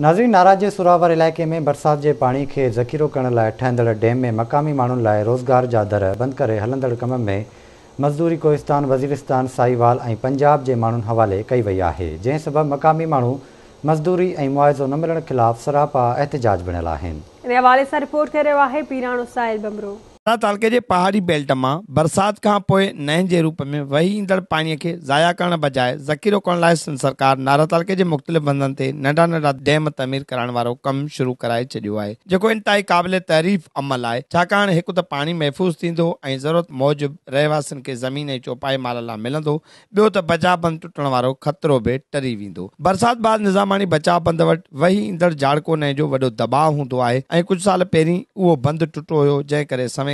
Nazi नाराज जे सूरवर इलाइक़े में बरसाति जे पाणी खे ज़ख़ीरो करण लाइ ठहंदड़ डैम में मक़ामी माण्हुनि लाइ रोज़गार जा दर बंदि करे हलंदड़ कम में मज़दूरी कोहिस्तान वज़ीरिस्तान साहिवाल ऐं पंजाब जे माण्हुनि हवाले कई वई आहे जंहिं सबबु मक़ामी माण्हू मज़दूरी ऐं मुआवज़ो न मिलणु ख़िलाफ़ु सरापा एतिजाज बणियलु आहिनि नारा तालके जे पहाड़ी बेल्ट मां बरसाति खां पोएं नएं जे रूप में वही ईंदड़ पाणीअ खे ज़ाया करण बजाए ज़खीरो करण लाइ सरकार नारा तालके जे मुख़्तलिफ़ बंदनि ते नंढा नंढा डैम तमीर कराइण वारो कमु शुरू कराए छॾियो आहे जेको इन ताईं क़ाबिले तारीफ़ अमल आहे छाकाणि हिकु त पाणी महफ़ूज़ थींदो ऐं ज़रूरत मूजिब रहवासी ज़मीन ऐं चौपाए माल लाइ मिलंदो बि॒यो त बचाव बंदि टुटण वारो ख़तरो बि टरी वेंदो बरसात बाद निज़ामानी बचाव बंदि वटि वही ईंदड़ झाड़को नए जो वॾो दबाव हूंदो आहे ऐं कुझु साल पहिरीं उहो बंदि टुटो हो जंहिं करे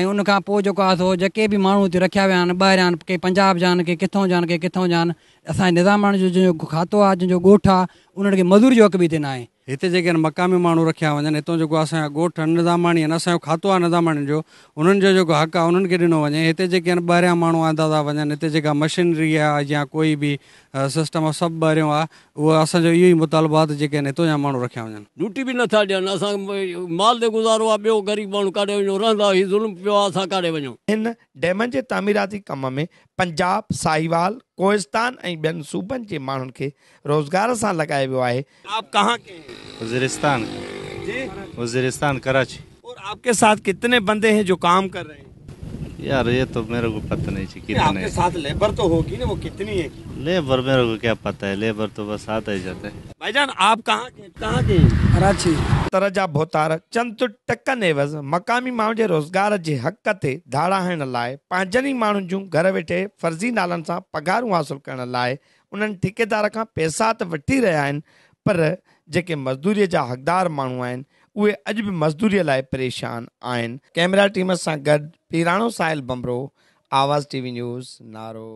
ऐं उनखां पोइ जेको आहे सो जेके बि माण्हू हुते रखिया विया आहिनि ॿाहिरि आहिनि के पंजाब जा आहिनि के किथां जा आहिनि के किथां जा आहिनि असांजे जो जंहिंजो खातो आहे जंहिंजो ॻोठु आहे उन्हनि खे मज़ूरी जो हक़ बि न आहे हिते जेके आहिनि मक़ामी माण्हू रखिया वञनि हितां जेको असांजा ॻोठ आहिनि निज़ामाणी आहिनि असांजो खातो आहे निज़ामाणी जो उन्हनि जो जेको हक़ु आहे उन्हनि खे ॾिनो वञे हिते जेके आहिनि ॿाहिरियां माण्हू आंदा था वञनि हिते जेका मशीनरी आहे या कोई बि सिस्टम आहे सभु ॿाहिरियों आहे उहो असांजो इहो ई मुतालबो आहे त जेके आहिनि हितां जा माण्हू रखिया वञनि ड्यूटी बि नथा ॾियनि असां असां माल ते गुज़ारो आहे आहे ॿियो ग़रीब माण्हू काॾे काॾे वञो रहंदा ज़ुल्म पियो वञूं हिन डैमनि जे तामीराती कम में पंजाब साहिवाल कोहिस्तान ऐं ॿियनि सूबनि जे माण्हुनि खे रोज़गार सां लॻायो वियो आहे आप कहाँ के वजीरिस्तान जी वजीरिस्तान कराची और आपके साथ कितने बंदे हैं जो काम कर रहे हैं यार ये तो मेरे को पता नहीं कितने आपके साथ लेबर तो होगी ना वो कितनी है लेबर मेरे को क्या पता है लेबर तो बस आता ही जाता है भाईजान आप कहाँ के कहाँ के कराची तरह जा भोतार चंद टक नेव मक़ामी माण्हुनि जे रोज़गार जे हक़ ते धाड़ा लाइ पंहिंजनि ई माण्हुनि जूं घर वेठे फर्ज़ी नालनि सां पघारूं हासिलु करण लाइ उन्हनि ठीकेदार खां पैसा त वठी रहिया आहिनि पर जेके मज़दूरीअ जा हक़दार माण्हू आहिनि उहे अॼु बि मज़दूरीअ लाइ परेशान आहिनि कैमरा टीम सां गॾु पीराणो साहिल बमरो आवाज़ टीवी न्यूज़ नारो